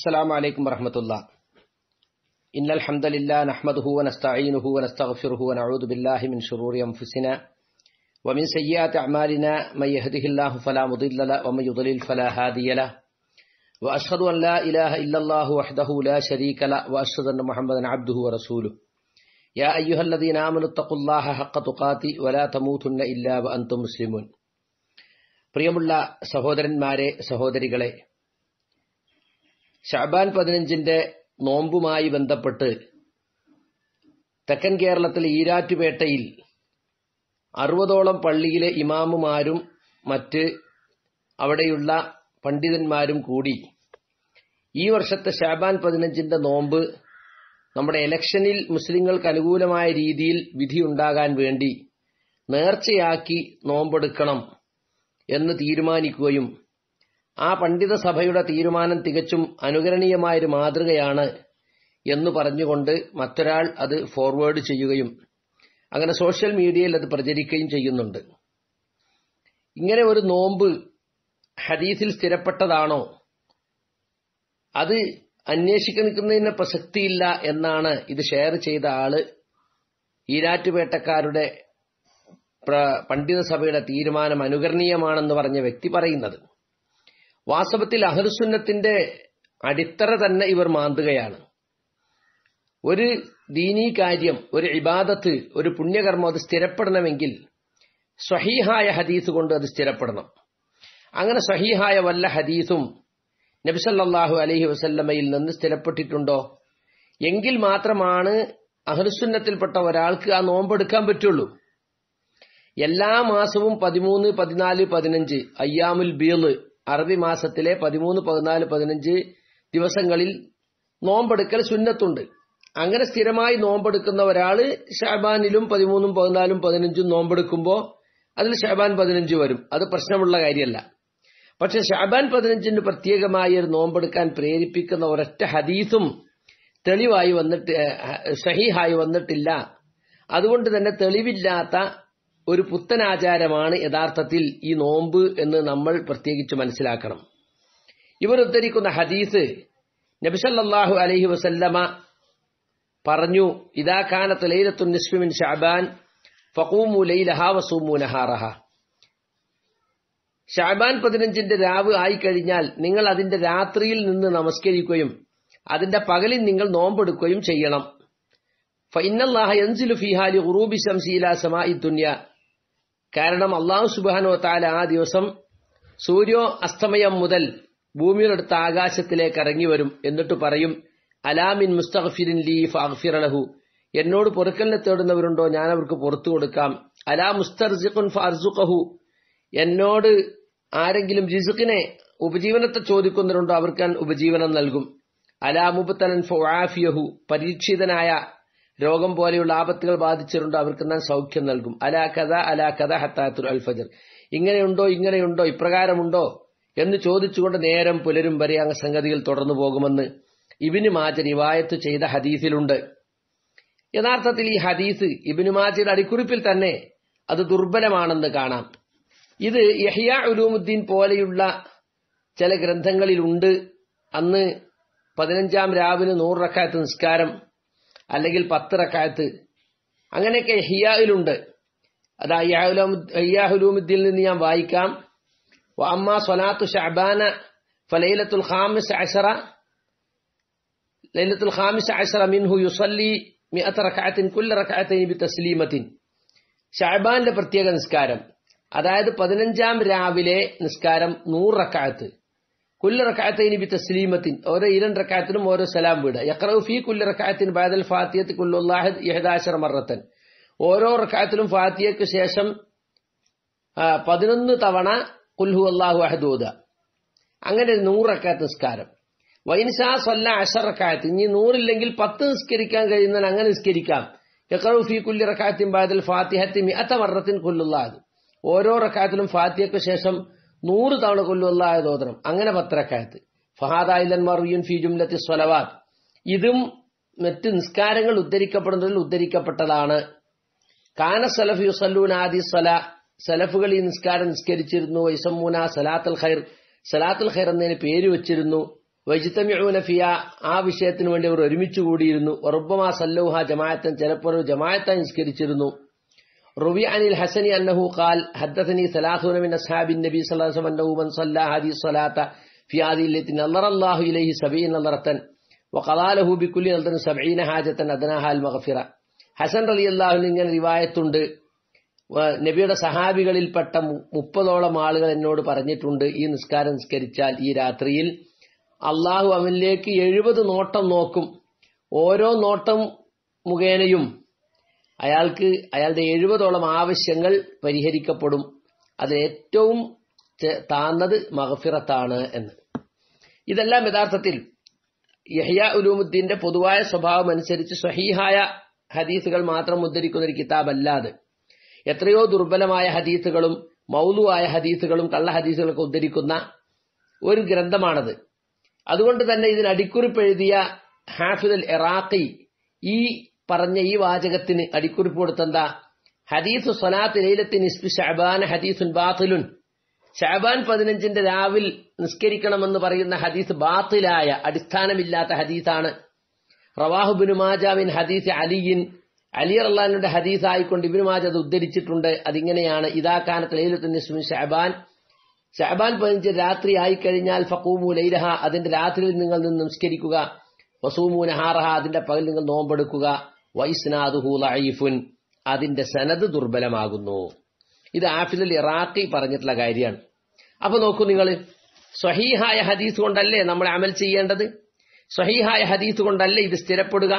السلام عليكم ورحمة الله إن الحمد لله نحمده ونستعينه ونستغفره ونعوذ بالله من شرور أنفسنا ومن سيئات أعمالنا من يهده الله فلا مضل له ومن يضلل فلا هادي له وأشهد أن لا إله إلا الله وحده لا شريك له وأشهد أن محمدا عبده ورسوله يا أيها الذين آمنوا اتقوا الله حق تقاته ولا تموتن إلا وأنتم مسلمون പ്രിയമുള്ള സഹോദരന്മാരെ സഹോദരികളെ ഷാബാൻ പതിനഞ്ചിന്റെ നോമ്പുമായി ബന്ധപ്പെട്ട് തെക്കൻ കേരളത്തിലെ ഈരാറ്റുപേട്ടയിൽ അറുപതോളം പള്ളിയിലെ ഇമാമുമാരും മറ്റ് അവിടെയുള്ള പണ്ഡിതന്മാരും കൂടി ഈ വർഷത്തെ ഷാബാൻ പതിനഞ്ചിന്റെ നോമ്പ് നമ്മുടെ ഇലക്ഷനിൽ മുസ്ലിങ്ങൾക്ക് അനുകൂലമായ രീതിയിൽ വിധി ഉണ്ടാകാൻ വേണ്ടി നേർച്ചയാക്കി നോമ്പെടുക്കണം എന്ന് തീരുമാനിക്കുകയും ആ പണ്ഡിത സഭയുടെ തീരുമാനം തികച്ചും അനുകരണീയമായൊരു മാതൃകയാണ് എന്ന് പറഞ്ഞുകൊണ്ട് മറ്റൊരാൾ അത് ഫോർവേഡ് ചെയ്യുകയും അങ്ങനെ സോഷ്യൽ മീഡിയയിൽ അത് പ്രചരിക്കുകയും ചെയ്യുന്നുണ്ട് ഇങ്ങനെ ഒരു നോമ്പ് ഹദീസിൽ സ്ഥിരപ്പെട്ടതാണോ അത് അന്വേഷിക്കുന്നതിന് പ്രസക്തിയില്ല എന്നാണ് ഇത് ഷെയർ ചെയ്ത ആള് ഈരാറ്റുപേട്ടക്കാരുടെ പണ്ഡിത സഭയുടെ തീരുമാനം അനുകരണീയമാണെന്ന് പറഞ്ഞ വ്യക്തി പറയുന്നത് വാസ്തവത്തിൽ അഹർസുന്നത്തിന്റെ അടിത്തറ തന്നെ ഇവർ മാന്തുകയാണ് ഒരു ദീനീ കാര്യം ഒരു ഇബാദത്ത് ഒരു പുണ്യകർമ്മം അത് സ്ഥിരപ്പെടണമെങ്കിൽ സ്വഹീഹായ ഹദീസ് കൊണ്ട് അത് സ്ഥിരപ്പെടണം അങ്ങനെ സ്വഹീഹായ വല്ല ഹദീസും നബിസല്ലാഹു അലഹി വസല്ലമയിൽ നിന്ന് സ്ഥിരപ്പെട്ടിട്ടുണ്ടോ എങ്കിൽ മാത്രമാണ് അഹ്ലുസുന്നത്തിൽപ്പെട്ട ഒരാൾക്ക് ആ നോമ്പെടുക്കാൻ പറ്റുള്ളൂ എല്ലാ മാസവും പതിമൂന്ന് പതിനാല് പതിനഞ്ച് അയ്യാമുൽ ബീൽ അറബി മാസത്തിലെ പതിമൂന്ന് പതിനാല് പതിനഞ്ച് ദിവസങ്ങളിൽ നോമ്പെടുക്കൽ സുന്നത്തുണ്ട് അങ്ങനെ സ്ഥിരമായി നോമ്പെടുക്കുന്ന ഒരാൾ ഷാബാനിലും പതിമൂന്നും പതിനാലും പതിനഞ്ചും നോമ്പെടുക്കുമ്പോൾ അതിൽ ഷാബാൻ പതിനഞ്ച് വരും അത് പ്രശ്നമുള്ള കാര്യമല്ല പക്ഷെ ഷാബാൻ പതിനഞ്ചിന് പ്രത്യേകമായി ഒരു നോമ്പെടുക്കാൻ പ്രേരിപ്പിക്കുന്ന ഒരൊറ്റ ഹദീസും തെളിവായി വന്നിട്ട് സഹിഹായി വന്നിട്ടില്ല അതുകൊണ്ട് തന്നെ തെളിവില്ലാത്ത ഒരു പുത്തൻ ആചാരമാണ് യഥാർത്ഥത്തിൽ ഈ നോമ്പ് എന്ന് നമ്മൾ പ്രത്യേകിച്ച് മനസ്സിലാക്കണം ഇവർ ഉദ്ധരിക്കുന്ന ഹദീസ് നബിസല്ലാഹു അലഹി വസല്ലമ പറഞ്ഞു ഇതാ കാനത്ത് ലൈലത്തു നിസ്ഫിമിൻ ഷാബാൻ ഫഖൂമു ലൈലഹ വസൂമു നഹാറഹ ഷാബാൻ പതിനഞ്ചിന്റെ രാവ് ആയിക്കഴിഞ്ഞാൽ നിങ്ങൾ അതിന്റെ രാത്രിയിൽ നിന്ന് നമസ്കരിക്കുകയും അതിന്റെ പകലിൽ നിങ്ങൾ നോമ്പെടുക്കുകയും ചെയ്യണം ഫൈനല്ലാഹ എൻസിലു ഫിഹാലി ഉറൂബി ശംസീല സമാ ഇ കാരണം അള്ളാഹു സുബാനോ താല ആ ദിവസം സൂര്യോ അസ്തമയം മുതൽ ഭൂമിയിലെടുത്ത ആകാശത്തിലേക്ക് ഇറങ്ങി വരും എന്നിട്ട് പറയും അലാമിൻ മുസ്തഖഫിരിൻ ലീ ഫിറലഹു എന്നോട് പൊറുക്കലിനെ തേടുന്നവരുണ്ടോ ഞാൻ അവർക്ക് പുറത്തു കൊടുക്കാം അലാ മുസ്തർസുഖുൻ ഫർസുഖഹു എന്നോട് ആരെങ്കിലും റിസുഖിനെ ഉപജീവനത്തെ ചോദിക്കുന്നവരുണ്ടോ അവർക്ക് ഞാൻ ഉപജീവനം നൽകും അലാ മുബത്തനൻ ഫുആഫിയഹു പരീക്ഷിതനായ രോഗം പോലെയുള്ള ആപത്തുകൾ ബാധിച്ചിട്ടുണ്ടോ അവർക്ക് നാം സൗഖ്യം നൽകും അലാ കഥ അലാ കഥ ഹത്താത്തുൽ അൽഫജർ ഇങ്ങനെയുണ്ടോ ഇങ്ങനെയുണ്ടോ ഇപ്രകാരമുണ്ടോ എന്ന് ചോദിച്ചുകൊണ്ട് നേരം പുലരും വരെ അങ്ങ് സംഗതിയിൽ തുടർന്നു പോകുമെന്ന് ഇബിന് മാജ റിവായത്ത് ചെയ്ത ഹദീസിലുണ്ട് യഥാർത്ഥത്തിൽ ഈ ഹദീസ് ഇബിന് മാജയുടെ അടിക്കുറിപ്പിൽ തന്നെ അത് ദുർബലമാണെന്ന് കാണാം ഇത് യഹിയ ഉലൂമുദ്ദീൻ പോലെയുള്ള ചില ഗ്രന്ഥങ്ങളിലുണ്ട് അന്ന് പതിനഞ്ചാം രാവിലെ നൂറക്കാലത്ത് നിസ്കാരം അല്ലെങ്കിൽ പത്തിറക്കായത്ത് അങ്ങനെയൊക്കെ ഹിയായിലുണ്ട് അത് അയ്യാഹുലൂമിദ്ദിൽ നിന്ന് ഞാൻ വായിക്കാം അമ്മ സൊലാത്തു ഷഹബാന ഫലൈലത്തുൽ ഹാമിസ് അഷറ ലൈലത്തുൽ ഹാമിസ് അഷറ മിൻഹു യുസല്ലി മിഅത്ത് റക്കായത്തിൻ കുല്ല റക്കായത്തിൻ ബി തസ്ലീമത്തിൻ ഷഹബാന്റെ പ്രത്യേക നിസ്കാരം അതായത് പതിനഞ്ചാം രാവിലെ നിസ്കാരം നൂറ് റക്കായത്ത് കുല്ല റക്കായത്തിന് ബി തസ്ലീമത്തിൻ ഓരോ ഇരണ്ട് റക്കായത്തിനും ഓരോ സലാം വീടുക യക്രവ് ഫി കുല്ല റക്കായത്തിൻ ബാദൽ ഫാത്തിയത്ത് കുല്ലുല്ലാഹിദ് യഹദാശർ മറത്തൻ ഓരോ റക്കായത്തിലും ഫാത്തിയക്ക് ശേഷം പതിനൊന്ന് തവണ കുൽഹു അള്ളാഹു അഹദൂദ അങ്ങനെ നൂറക്കാത്ത നിസ്കാരം വൈൻഷാ സല്ല അഷറക്കായത്ത് ഇനി നൂറില്ലെങ്കിൽ പത്ത് നിസ്കരിക്കാൻ കഴിയുന്ന അങ്ങനെ നിസ്കരിക്കാം യക്രവ് ഫീ കുല്ലി റക്കായത്തിൻ ബാദൽ ഫാത്തിഹത്തിൻ അത്തമറത്തിൻ കുല്ലുല്ലാഹ് ഓരോ റക്കായത്തിലും ഫാത്തിയക്ക് ശേഷം നൂറ് തവണ കൊല്ലുവല്ലായ തോതണം അങ്ങനെ പത്രക്കായത്ത് ഫഹാദായിലന്മാർ മറിയും ഫി ജുംലത്തി സ്വലവാദ് ഇതും മറ്റ് നിസ്കാരങ്ങൾ ഉദ്ധരിക്കപ്പെടുന്നതിൽ ഉദ്ധരിക്കപ്പെട്ടതാണ് കാന സലഫ് യുസല്ലൂൻ ആദി സല സലഫുകൾ ഈ നിസ്കാരം നിസ്കരിച്ചിരുന്നു വൈസമ്മൂന സലാത്തുൽ ഖൈർ സലാത്തുൽ ഖൈർ എന്നതിന് പേര് വെച്ചിരുന്നു ഫിയ ആ വിഷയത്തിന് വേണ്ടി അവർ ഒരുമിച്ച് കൂടിയിരുന്നു ഉറബമാ സല്ലൗഹ ജമായത്തൻ ചിലപ്പോൾ ഒരു നിസ്കരിച്ചിരുന്നു روي عن الحسن أنه قال حدثني ثلاثون من أصحاب النبي صلى الله عليه وسلم أنه من صلى هذه الصلاة في هذه التي نظر الله إليه سبعين نظرة وقضى له بكل نظر سبعين حاجة أدناها المغفرة ഹസൻ അലി അള്ളാഹുവിന് ഇങ്ങനെ റിവായത്തുണ്ട് നബിയുടെ സഹാബികളിൽപ്പെട്ട മുപ്പതോളം ആളുകൾ എന്നോട് പറഞ്ഞിട്ടുണ്ട് ഈ നിസ്കാരം നിസ്കരിച്ചാൽ ഈ രാത്രിയിൽ അള്ളാഹു അവനിലേക്ക് എഴുപത് നോട്ടം നോക്കും ഓരോ നോട്ടം മുഖേനയും അയാൾക്ക് അയാളുടെ എഴുപതോളം ആവശ്യങ്ങൾ പരിഹരിക്കപ്പെടും ഏറ്റവും താന്നത് മഹഫിറത്താണ് എന്ന് ഇതെല്ലാം യഥാർത്ഥത്തിൽ യഹ്യ ഉലൂമുദ്ദീന്റെ പൊതുവായ സ്വഭാവം അനുസരിച്ച് സ്വഹീഹായ ഹദീസുകൾ മാത്രം ഉദ്ധരിക്കുന്ന ഒരു കിതാബല്ലാതെ എത്രയോ ദുർബലമായ ഹദീസുകളും മൗലുവായ ഹദീസുകളും കള്ള ഹദീസുകളൊക്കെ ഉദ്ധരിക്കുന്ന ഒരു ഗ്രന്ഥമാണത് അതുകൊണ്ട് തന്നെ ഇതിന് അടിക്കുറിപ്പെഴുതിയ എഴുതിയ ഹാഫിദ് അൽ ഇറാഖി ഈ പറഞ്ഞ ഈ വാചകത്തിന് അടിക്കുറിപ്പ് കൊടുത്തെന്താ ഹദീസു സലാത്ത് ലൈലത്തിൻ ഇസ്ബു ഷഹബാൻ ഹദീസുൻ ബാത്തിലുൻ ഷഹബാൻ പതിനഞ്ചിന്റെ രാവിൽ നിസ്കരിക്കണമെന്ന് പറയുന്ന ഹദീസ് ബാത്തിലായ അടിസ്ഥാനമില്ലാത്ത ഹദീസാണ് റവാഹുബിനു മാജാവിൻ ഹദീസ് അലിയിൻ അലി അള്ളാഹിന്റെ ഹദീസ് ഇബിനു മാജ് അത് ഉദ്ധരിച്ചിട്ടുണ്ട് അതിങ്ങനെയാണ് ഇതാക്കാനത്ത് ലൈലത്തിൻ ഇസ്ബു ഷഹബാൻ ഷഹബാൻ പതിനഞ്ച് രാത്രി ആയിക്കഴിഞ്ഞാൽ ഫക്കൂമു ലൈലഹ അതിന്റെ രാത്രിയിൽ നിങ്ങൾ നിന്ന് നിസ്കരിക്കുക വസൂമു നഹാറഹ അതിന്റെ പകൽ നിങ്ങൾ നോമ്പെടുക്കുക വൈസ്നാദുഹു ലഈഫുൻ അതിന്റെ സനദ് ദുർബലമാകുന്നു ഇത് ആഫിദുൽ ഇറാഖി പറഞ്ഞിട്ടുള്ള കാര്യമാണ് അപ്പൊ നോക്കൂ നിങ്ങൾ സ്വഹീഹായ ഹദീസ് കൊണ്ടല്ലേ നമ്മൾ അമൽ ചെയ്യേണ്ടത് സ്വഹീഹായ ഹദീസ് കൊണ്ടല്ലേ ഇത് സ്ഥിരപ്പെടുക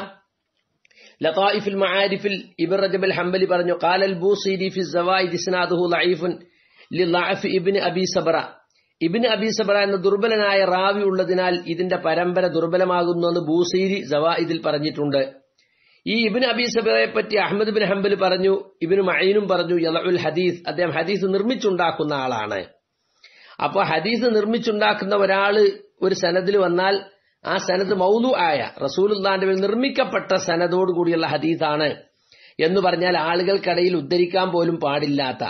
ലതായിഫുൽ മഹാരിഫിൽ ഇബിർ റജബൽ ഹംബലി പറഞ്ഞു കാലൽ ബൂസിരിഫി സവായിസ്നാദുഹു ലൈഫുൻ ലിലാഫ് ഇബിൻ അബി സബറ ഇബിൻ അബി സബറ എന്ന ദുർബലനായ റാവി ഉള്ളതിനാൽ ഇതിന്റെ പരമ്പര ദുർബലമാകുന്നു എന്ന് ബൂസീരി ഇതിൽ പറഞ്ഞിട്ടുണ്ട് ഈ ഇബിൻ അബി സബയെ പറ്റി അഹമ്മദ് ബിൻ ഹംബൽ പറഞ്ഞു ഇബിന് മഹീനും പറഞ്ഞു യലഉൽ ഹദീസ് അദ്ദേഹം ഹദീസ് നിർമ്മിച്ചുണ്ടാക്കുന്ന ആളാണ് അപ്പോൾ ഹദീസ് നിർമ്മിച്ചുണ്ടാക്കുന്ന ഒരാൾ ഒരു സനദിൽ വന്നാൽ ആ സനദ് മൗലു ആയ റസൂലുല്ലാന്റെ നിർമ്മിക്കപ്പെട്ട സനദോട് കൂടിയുള്ള ഹദീസാണ് എന്ന് പറഞ്ഞാൽ ആളുകൾക്കിടയിൽ ഉദ്ധരിക്കാൻ പോലും പാടില്ലാത്ത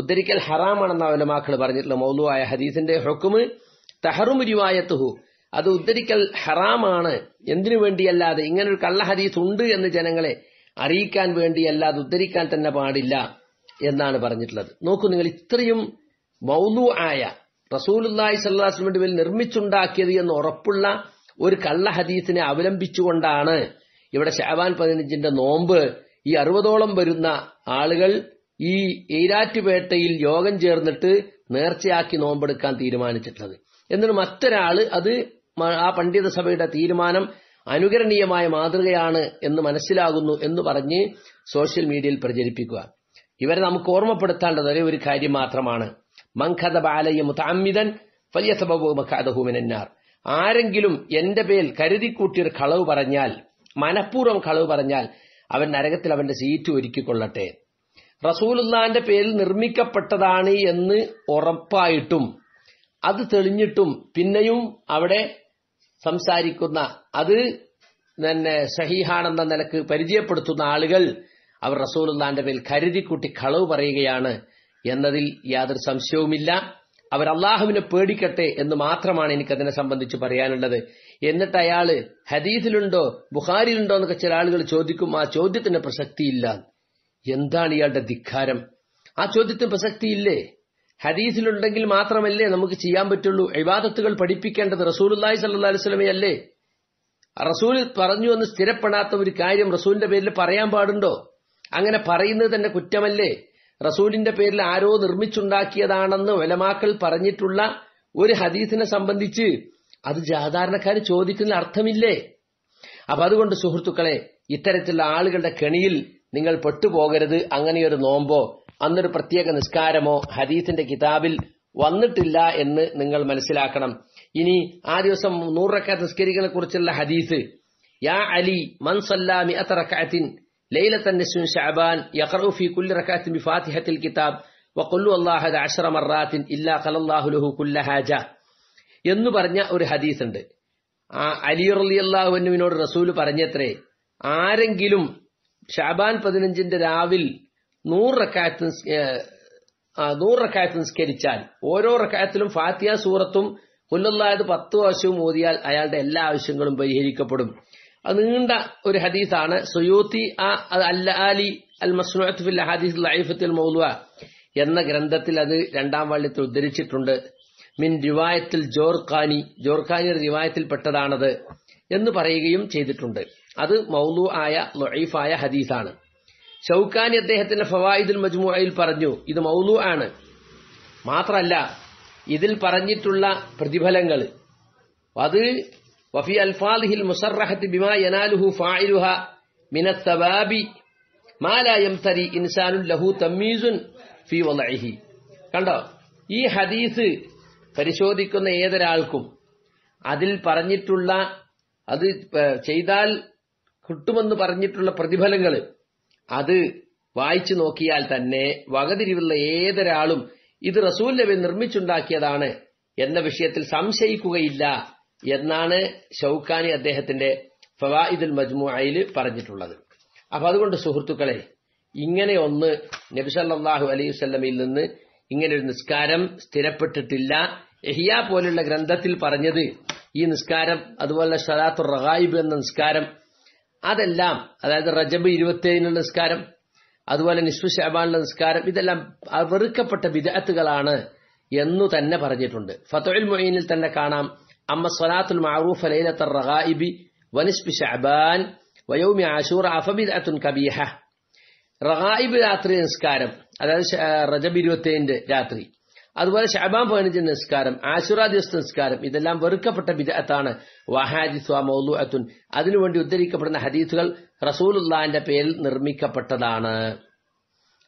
ഉദ്ധരിക്കൽ ഹറാമാണെന്ന അവലമാക്കൾ പറഞ്ഞിട്ടുള്ള മൗലു ആയ ഹദീസിന്റെ ഹൊക്കുമ് തഹറും രിവായത്തുഹു അത് ഉദ്ധരിക്കൽ ഹറാമാണ് എന്തിനു വേണ്ടിയല്ലാതെ ഇങ്ങനെ കള്ള ഹദീസ് ഉണ്ട് എന്ന് ജനങ്ങളെ അറിയിക്കാൻ വേണ്ടിയല്ലാതെ ഉദ്ധരിക്കാൻ തന്നെ പാടില്ല എന്നാണ് പറഞ്ഞിട്ടുള്ളത് നോക്കൂ നിങ്ങൾ ഇത്രയും മൗനു ആയ റസൂലുല്ലായി സല്ലാസ്ലമിന്റെ മേൽ നിർമ്മിച്ചുണ്ടാക്കിയത് എന്ന് ഉറപ്പുള്ള ഒരു കള്ള ഹദീസിനെ അവലംബിച്ചുകൊണ്ടാണ് ഇവിടെ ഷാബാൻ പതിനഞ്ചിന്റെ നോമ്പ് ഈ അറുപതോളം വരുന്ന ആളുകൾ ഈ ഏരാറ്റുപേട്ടയിൽ യോഗം ചേർന്നിട്ട് നേർച്ചയാക്കി നോമ്പെടുക്കാൻ തീരുമാനിച്ചിട്ടുള്ളത് എന്നിട്ട് മറ്റൊരാള് അത് ആ പണ്ഡിത സഭയുടെ തീരുമാനം അനുകരണീയമായ മാതൃകയാണ് എന്ന് മനസ്സിലാകുന്നു എന്ന് പറഞ്ഞ് സോഷ്യൽ മീഡിയയിൽ പ്രചരിപ്പിക്കുക ഇവരെ നമുക്ക് ഓർമ്മപ്പെടുത്താണ്ട് ഒരേ ഒരു കാര്യം മാത്രമാണ് മങ്കത ബാലയ്യ മുതാമിതൻ വലിയ ആരെങ്കിലും എന്റെ പേൽ കരുതിക്കൂട്ടിയൊരു കളവ് പറഞ്ഞാൽ മനഃപൂർവ്വം കളവ് പറഞ്ഞാൽ അവൻ നരകത്തിൽ അവന്റെ സീറ്റ് ഒരുക്കിക്കൊള്ളട്ടെ റസൂലുല്ലാന്റെ പേരിൽ നിർമ്മിക്കപ്പെട്ടതാണ് എന്ന് ഉറപ്പായിട്ടും അത് തെളിഞ്ഞിട്ടും പിന്നെയും അവിടെ സംസാരിക്കുന്ന അത് തന്നെ സഹീഹാണെന്ന നിലക്ക് പരിചയപ്പെടുത്തുന്ന ആളുകൾ അവർ റസൂലുല്ലാന്റെ മേൽ കരുതിക്കൂട്ടി കളവ് പറയുകയാണ് എന്നതിൽ യാതൊരു സംശയവുമില്ല അവർ അള്ളാഹുവിനെ പേടിക്കട്ടെ എന്ന് മാത്രമാണ് എനിക്ക് അതിനെ സംബന്ധിച്ച് പറയാനുള്ളത് എന്നിട്ട് അയാള് ഹദീസിലുണ്ടോ ബുഹാരിയിലുണ്ടോ എന്നൊക്കെ ചില ആളുകൾ ചോദിക്കും ആ ചോദ്യത്തിന് പ്രസക്തിയില്ല എന്താണ് ഇയാളുടെ ധിക്കാരം ആ ചോദ്യത്തിന് പ്രസക്തിയില്ലേ ഹദീസിലുണ്ടെങ്കിൽ മാത്രമല്ലേ നമുക്ക് ചെയ്യാൻ പറ്റുള്ളൂ ഇബാദത്തുകൾ പഠിപ്പിക്കേണ്ടത് റസൂലുല്ലായി സല്ലാ അലുസ്ലമയല്ലേ റസൂൽ പറഞ്ഞു എന്ന് സ്ഥിരപ്പെടാത്ത ഒരു കാര്യം റസൂലിന്റെ പേരിൽ പറയാൻ പാടുണ്ടോ അങ്ങനെ പറയുന്നത് തന്നെ കുറ്റമല്ലേ റസൂലിന്റെ പേരിൽ ആരോ നിർമ്മിച്ചുണ്ടാക്കിയതാണെന്ന് വലമാക്കൾ പറഞ്ഞിട്ടുള്ള ഒരു ഹദീസിനെ സംബന്ധിച്ച് അത് സാധാരണക്കാർ ചോദിക്കുന്ന അർത്ഥമില്ലേ അപ്പൊ അതുകൊണ്ട് സുഹൃത്തുക്കളെ ഇത്തരത്തിലുള്ള ആളുകളുടെ കെണിയിൽ നിങ്ങൾ പെട്ടുപോകരുത് അങ്ങനെയൊരു നോമ്പോ അന്നൊരു പ്രത്യേക നിസ്കാരമോ ഹദീസിന്റെ കിതാബിൽ വന്നിട്ടില്ല എന്ന് നിങ്ങൾ മനസ്സിലാക്കണം ഇനി ആ ദിവസം നൂറക്ക നിസ്കരികളെ കുറിച്ചുള്ള ഹദീസ് യാ അലി മൻ അത്തറക്കാത്തിൻ ലൈലത്തൻ നിസ്മിൻ ഷാബാൻ യഖറു ഫി കുല്ലി റക്കാത്തിൻ ബി ഫാത്തിഹത്തിൽ കിതാബ് വക്കൊല്ലു അള്ളാഹദ് അശ്ര മറാത്തിൻ ഇല്ലാ ഖലല്ലാഹു ലഹു കുല്ല ഹാജ എന്ന് പറഞ്ഞ ഒരു ഹദീസ് ഉണ്ട് ആ അലി റലി അള്ളാഹുവിനോട് റസൂല് പറഞ്ഞത്രേ ആരെങ്കിലും ഷാബാൻ പതിനഞ്ചിന്റെ രാവിൽ നൂറ് റക്കായത്ത് നൂറ് നിസ്കരിച്ചാൽ ഓരോ റക്കായത്തിലും ഫാത്തിയ സൂറത്തും കൊല്ലല്ലായത് പത്ത് വർഷവും ഓതിയാൽ അയാളുടെ എല്ലാ ആവശ്യങ്ങളും പരിഹരിക്കപ്പെടും അത് നീണ്ട ഒരു ഹദീസാണ് സുയൂത്തി അൽ അലി അൽ മസ്നുഅത്തുൽ ഹദീസ് ലൈഫത്തിൽ മൗലുവ എന്ന ഗ്രന്ഥത്തിൽ അത് രണ്ടാം വള്ളിത്തിൽ ഉദ്ധരിച്ചിട്ടുണ്ട് മിൻ റിവായത്തിൽ ജോർഖാനി ജോർഖാനി പെട്ടതാണത് എന്ന് പറയുകയും ചെയ്തിട്ടുണ്ട് അത് മൗലു ആയ ലൊയ്ഫായ ഹദീസാണ് ഷൗക്കാനി അദ്ദേഹത്തിന്റെ ഫവായിദുൽ മജ്മുഅയിൽ പറഞ്ഞു ഇത് മൗനു ആണ് മാത്രമല്ല ഇതിൽ പറഞ്ഞിട്ടുള്ള പ്രതിഫലങ്ങൾ അത് വഫി അൽഫാദിഹിൽ മുസറഹത്ത് ബിമാ യനാലുഹു ഫായിലുഹ മിന മാലായം തരി ഇൻസാനു ലഹു തമ്മീസുൻ ഫി വലഹി കണ്ടോ ഈ ഹദീസ് പരിശോധിക്കുന്ന ഏതൊരാൾക്കും അതിൽ പറഞ്ഞിട്ടുള്ള അത് ചെയ്താൽ കിട്ടുമെന്ന് പറഞ്ഞിട്ടുള്ള പ്രതിഫലങ്ങൾ അത് വായിച്ചു നോക്കിയാൽ തന്നെ വകതിരിവുള്ള ഏതൊരാളും ഇത് റസൂൽ നബി നിർമ്മിച്ചുണ്ടാക്കിയതാണ് എന്ന വിഷയത്തിൽ സംശയിക്കുകയില്ല എന്നാണ് ഷൗക്കാനി അദ്ദേഹത്തിന്റെ ഫവാഇദുൽ മജ്മുഅയിൽ പറഞ്ഞിട്ടുള്ളത് അപ്പൊ അതുകൊണ്ട് സുഹൃത്തുക്കളെ ഇങ്ങനെ ഒന്ന് നബിസല്ലാഹു അലൈഹി വല്ലമയിൽ നിന്ന് ഇങ്ങനെ ഒരു നിസ്കാരം സ്ഥിരപ്പെട്ടിട്ടില്ല എഹിയ പോലുള്ള ഗ്രന്ഥത്തിൽ പറഞ്ഞത് ഈ നിസ്കാരം അതുപോലെ സലാത്തു റഹായിബ് എന്ന നിസ്കാരം അതെല്ലാം അതായത് റജബ് ഇരുപത്തേഴിന് നിസ്കാരം അതുപോലെ നിസ്ഫു ഷാബാനിലെ നിസ്കാരം ഇതെല്ലാം വെറുക്കപ്പെട്ട വിദഗ്ധകളാണ് എന്നു തന്നെ പറഞ്ഞിട്ടുണ്ട് ഫത്തുൽ മൊയിനിൽ തന്നെ കാണാം അമ്മ സ്വലാത്തുൽ മാറൂഫ് ലൈലത്തർ റഹായിബി വനിസ്പി ഷാബാൻ വയോമി ആശൂർ അഫബിദാത്തുൻ കബീഹ റഹായിബ് രാത്രി നിസ്കാരം അതായത് റജബ് ഇരുപത്തേഴിന്റെ രാത്രി അതുപോലെ ഷാബാൻ പതിനഞ്ച് നിസ്കാരം ആശുറ ദിവസ നിസ്കാരം ഇതെല്ലാം വെറുക്കപ്പെട്ട ബിദഅത്താണ് വഹാദിസ്വ മൗലു അത്തുൻ അതിനുവേണ്ടി ഉദ്ധരിക്കപ്പെടുന്ന ഹദീസുകൾ റസൂലുല്ലാന്റെ പേരിൽ നിർമ്മിക്കപ്പെട്ടതാണ്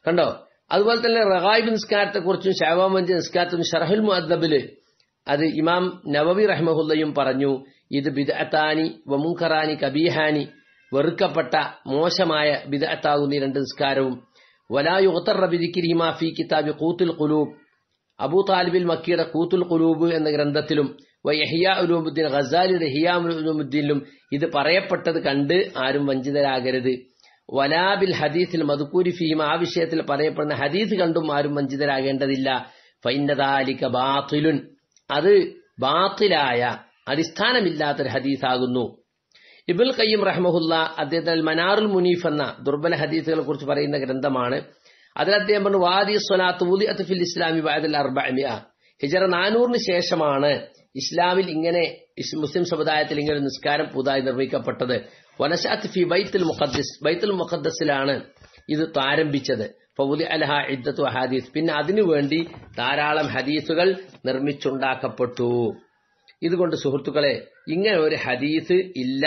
കണ്ടോ അതുപോലെ തന്നെ റഹായിബ് നിസ്കാരത്തെ കുറിച്ചും ഷാബാൻ പതിനഞ്ച് നിസ്കാരത്തും ഷർഹുൽ മുഅദ്ദബില് അത് ഇമാം നവവി റഹ്മുല്ലയും പറഞ്ഞു ഇത് ബിദഅത്താനി വമുഖറാനി കബീഹാനി വെറുക്കപ്പെട്ട മോശമായ ബിദഅത്താകുന്ന രണ്ട് നിസ്കാരവും വലാ യുഗത്തർ റബിദിക്കിരിമാ കിതാബ് കൂത്തുൽ കുലൂബ് അബൂ താലിബിൽ മക്കിയുടെ കൂത്തുൽ കുലൂബ് എന്ന ഗ്രന്ഥത്തിലും വയഹിയ ഉലൂമുദ്ദീൻ ഖസാലി ഹിയാം ഉലൂമുദ്ദീനിലും ഇത് പറയപ്പെട്ടത് കണ്ട് ആരും വഞ്ചിതരാകരുത് വലാബിൽ ഹദീസിൽ മധുക്കൂരി ഫീം ആ വിഷയത്തിൽ പറയപ്പെടുന്ന ഹദീസ് കണ്ടും ആരും വഞ്ചിതരാകേണ്ടതില്ല ഫൈനദാലിക ബാത്തിലുൻ അത് ബാത്തിലായ അടിസ്ഥാനമില്ലാത്തൊരു ഹദീസാകുന്നു ഇബുൽ കയ്യം റഹ്മഹുല്ല അദ്ദേഹത്തിൽ മനാറുൽ മുനീഫ് എന്ന ദുർബല ഹദീസുകളെ കുറിച്ച് പറയുന്ന ഗ്രന്ഥമാണ് അതിൽ അദ്ദേഹം പറഞ്ഞു വാദി സ്വലാത്ത് ഉദിഅത്ത് ഫിൽ ഇസ്ലാമി വായതിൽ അർബഅമിയ ഹിജറ നാനൂറിന് ശേഷമാണ് ഇസ്ലാമിൽ ഇങ്ങനെ മുസ്ലിം സമുദായത്തിൽ ഇങ്ങനെ നിസ്കാരം പുതുതായി നിർവഹിക്കപ്പെട്ടത് വനശാത്ത് ഫി ബൈത്തുൽ മുഖദ്ദസ് ബൈത്തുൽ മുഖദ്ദസിലാണ് ഇത് ആരംഭിച്ചത് ഫൗദി അലഹ ഇദ്ദത്തു ഹദീസ് പിന്നെ അതിനുവേണ്ടി ധാരാളം ഹദീസുകൾ നിർമ്മിച്ചുണ്ടാക്കപ്പെട്ടു ഇതുകൊണ്ട് സുഹൃത്തുക്കളെ ഇങ്ങനെ ഒരു ഹദീസ് ഇല്ല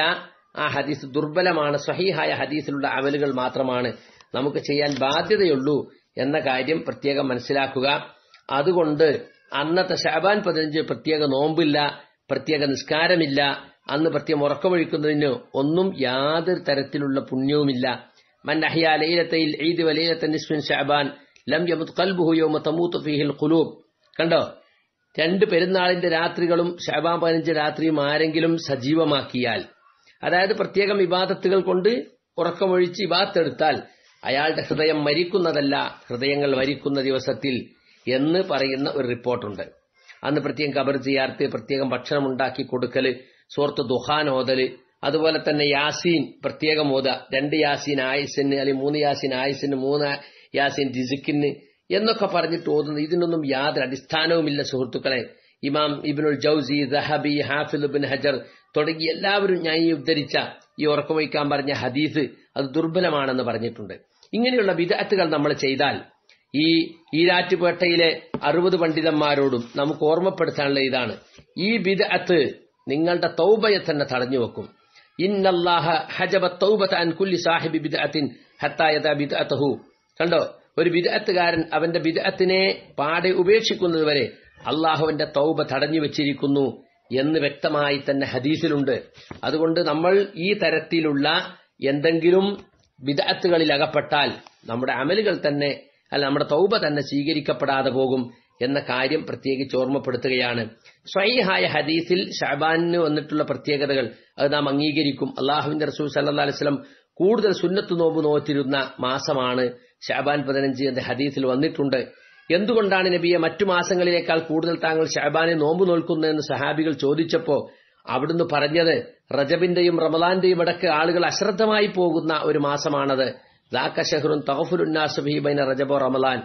ആ ഹദീസ് ദുർബലമാണ് സഹീഹായ ഹദീസിലുള്ള അമലുകൾ മാത്രമാണ് നമുക്ക് ചെയ്യാൻ ബാധ്യതയുള്ളൂ എന്ന കാര്യം പ്രത്യേകം മനസ്സിലാക്കുക അതുകൊണ്ട് അന്നത്തെ ശാബാൻ പതിനഞ്ച് പ്രത്യേക നോമ്പില്ല പ്രത്യേക നിസ്കാരമില്ല അന്ന് പ്രത്യേകം ഉറക്കമൊഴിക്കുന്നതിന് ഒന്നും യാതൊരു തരത്തിലുള്ള പുണ്യവുമില്ല മൻ അഹിയ ലൈലത്തയിൽ ഈദ് വലൈലത്തെ നിസ്മിൻ ഷാബാൻ ലം യമുത് കൽബുഹു യോമ ഫിഹിൽ ഖുലൂബ് കണ്ടോ രണ്ട് പെരുന്നാളിന്റെ രാത്രികളും ഷാബാൻ പതിനഞ്ച് രാത്രിയും ആരെങ്കിലും സജീവമാക്കിയാൽ അതായത് പ്രത്യേകം വിവാദത്തുകൾ കൊണ്ട് ഉറക്കമൊഴിച്ച് ഇബാത്തെടുത്താൽ അയാളുടെ ഹൃദയം മരിക്കുന്നതല്ല ഹൃദയങ്ങൾ മരിക്കുന്ന ദിവസത്തിൽ എന്ന് പറയുന്ന ഒരു റിപ്പോർട്ടുണ്ട് അന്ന് പ്രത്യേകം കബർ ചെയ്യാർത്ത് പ്രത്യേകം ഭക്ഷണം ഉണ്ടാക്കി കൊടുക്കൽ സുഹൃത്ത് ദുഹാൻ ഓതല് അതുപോലെ തന്നെ യാസീൻ പ്രത്യേകം ഓത രണ്ട് യാസീൻ ആയിസിന് അല്ലെങ്കിൽ മൂന്ന് യാസീൻ ആയിസിന് മൂന്ന് യാസീൻ രിസിക്കിന് എന്നൊക്കെ പറഞ്ഞിട്ട് ഓതുന്നത് ഇതിനൊന്നും യാതൊരു അടിസ്ഥാനവുമില്ല സുഹൃത്തുക്കളെ ഇമാം ഇബിനുൽ ജൌസി ദഹബി ഹാഫിൽ ബിൻ ഹജർ തുടങ്ങി എല്ലാവരും ഞാൻ ഈ ഉദ്ധരിച്ച ഈ വയ്ക്കാൻ പറഞ്ഞ ഹദീസ് അത് ദുർബലമാണെന്ന് പറഞ്ഞിട്ടുണ്ട് ഇങ്ങനെയുള്ള വിദഗ്ധകൾ നമ്മൾ ചെയ്താൽ ഈ ഈരാറ്റുപേട്ടയിലെ അറുപത് പണ്ഡിതന്മാരോടും നമുക്ക് ഓർമ്മപ്പെടുത്താനുള്ള ഇതാണ് ഈ വിദഗ്ധ നിങ്ങളുടെ തൗബയെ തന്നെ തടഞ്ഞു വെക്കും ഇന്നല്ലാഹ ഹജബ തൗബത്ത് സാഹിബി ബിദ്അത്തിൻ ഹത്തായത ബിദ്അത്തഹു കണ്ടോ ഒരു വിദഗ്ധകാരൻ അവന്റെ ബിദ്അത്തിനെ പാടെ ഉപേക്ഷിക്കുന്നതുവരെ വരെ അള്ളാഹുവിന്റെ തൗബ തടഞ്ഞു വെച്ചിരിക്കുന്നു എന്ന് വ്യക്തമായി തന്നെ ഹദീസിലുണ്ട് അതുകൊണ്ട് നമ്മൾ ഈ തരത്തിലുള്ള എന്തെങ്കിലും വിദഗ്ധകളിൽ അകപ്പെട്ടാൽ നമ്മുടെ അമലുകൾ തന്നെ അല്ല നമ്മുടെ തൗബ തന്നെ സ്വീകരിക്കപ്പെടാതെ പോകും എന്ന കാര്യം പ്രത്യേകിച്ച് ഓർമ്മപ്പെടുത്തുകയാണ് സ്വൈഹായ ഹദീസിൽ ഷഹബാനിന് വന്നിട്ടുള്ള പ്രത്യേകതകൾ അത് നാം അംഗീകരിക്കും അള്ളാഹുവിന്റെ റസൂൽ സല്ലാ അലിസ്ലം കൂടുതൽ സുന്നത്ത് നോമ്പ് നോറ്റിരുന്ന മാസമാണ് ഷഹബാൻ പതിനഞ്ച് എന്ന ഹദീസിൽ വന്നിട്ടുണ്ട് എന്തുകൊണ്ടാണ് നബിയെ മറ്റു മാസങ്ങളിലേക്കാൾ കൂടുതൽ താങ്കൾ ഷഹബാനെ നോമ്പ് നോൽക്കുന്നതെന്ന് സഹാബികൾ ചോദിച്ചപ്പോൾ അവിടുന്ന് പറഞ്ഞത് റജബിന്റെയും റമദാന്റെയും ഇടക്ക് ആളുകൾ അശ്രദ്ധമായി പോകുന്ന ഒരു മാസമാണത് ദാക്ക ഷെഹ്റുൻ ബൈന റജബോ റമദാൻ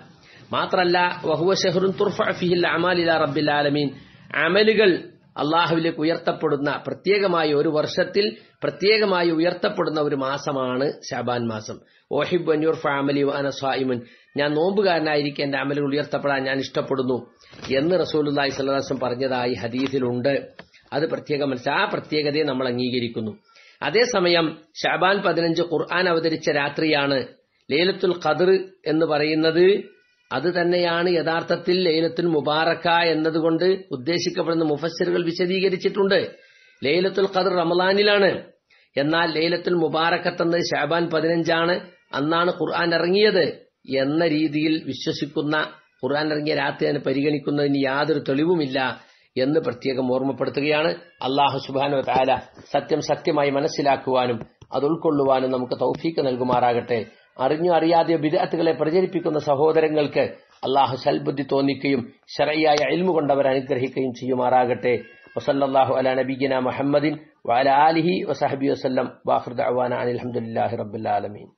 മാത്രല്ല വഹുവ ഷെഹ്റുൻ തുർഫിഹിൽ അമാലില റബ്ബിൽ ആലമീൻ അമലുകൾ അള്ളാഹുവിലേക്ക് ഉയർത്തപ്പെടുന്ന പ്രത്യേകമായി ഒരു വർഷത്തിൽ പ്രത്യേകമായി ഉയർത്തപ്പെടുന്ന ഒരു മാസമാണ് ഷാബാൻ മാസം ഓഹിബ് അന്യൂർ ഫാമിലി അനസ്വായിമുൻ ഞാൻ നോമ്പുകാരനായിരിക്കും എന്റെ അമലുകൾ ഉയർത്തപ്പെടാൻ ഞാൻ ഇഷ്ടപ്പെടുന്നു എന്ന് റസൂലുല്ലാഹി സ്വലാസം പറഞ്ഞതായി ഹദീസിലുണ്ട് അത് പ്രത്യേക മനസ്സ് ആ പ്രത്യേകതയെ നമ്മൾ അംഗീകരിക്കുന്നു അതേസമയം ഷാബാൻ പതിനഞ്ച് ഖുർആൻ അവതരിച്ച രാത്രിയാണ് ലൈലത്തുൽ ഖദർ എന്ന് പറയുന്നത് അത് തന്നെയാണ് യഥാർത്ഥത്തിൽ ലൈലത്തുൽ മുബാറക്ക എന്നതുകൊണ്ട് ഉദ്ദേശിക്കപ്പെടുന്ന മുഫസ്സിറുകൾ വിശദീകരിച്ചിട്ടുണ്ട് ലൈലത്തുൽ ഖദർ റമലാനിലാണ് എന്നാൽ ലൈലത്തുൽ മുബാറക്കത്തെന്ന് ഷാബാൻ പതിനഞ്ചാണ് അന്നാണ് ഖുർആൻ ഇറങ്ങിയത് എന്ന രീതിയിൽ വിശ്വസിക്കുന്ന ഖുർആൻ ഇറങ്ങിയ രാത്രി അതിനെ പരിഗണിക്കുന്നതിന് യാതൊരു തെളിവുമില്ല എന്ന് പ്രത്യേകം ഓർമ്മപ്പെടുത്തുകയാണ് അള്ളാഹു സുബാന താല സത്യം സത്യമായി മനസ്സിലാക്കുവാനും അത് ഉൾക്കൊള്ളുവാനും നമുക്ക് തൗഫീക്ക് നൽകുമാറാകട്ടെ അറിഞ്ഞു അറിയാതെ വിദഗ്ധകളെ പ്രചരിപ്പിക്കുന്ന സഹോദരങ്ങൾക്ക് അള്ളാഹു സൽബുദ്ധി തോന്നിക്കുകയും ശരയായ അയൽമു കൊണ്ടവർ അനുഗ്രഹിക്കുകയും ചെയ്യുമാറാകട്ടെ വസല്ലാഹു അല നബീന മുഹമ്മദിൻ വഅല ആലിഹി വസഹബി വസ്ലം വാഹുദ് അവാന അലഹമുല്ലാഹി റബുല്ലാലമീൻ